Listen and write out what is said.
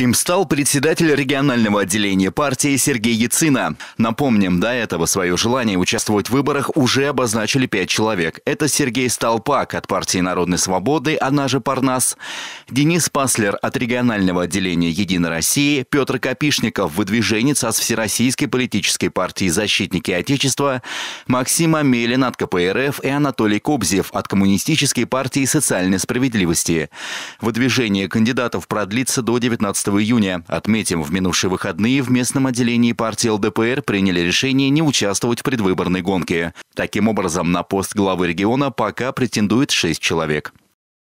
Им стал председатель регионального отделения партии Сергей Яцина. Напомним, до этого свое желание участвовать в выборах уже обозначили пять человек. Это Сергей Столпак от партии Народной Свободы, она же Парнас, Денис Паслер от регионального отделения Единой России, Петр Копишников, выдвиженец от Всероссийской политической партии «Защитники Отечества», Максим Амелин от КПРФ и Анатолий Кобзев от Коммунистической партии социальной справедливости. Выдвижение кандидатов продлится до 19 июня. Отметим, в минувшие выходные в местном отделении партии ЛДПР приняли решение не участвовать в предвыборной гонке. Таким образом, на пост главы региона пока претендует 6 человек.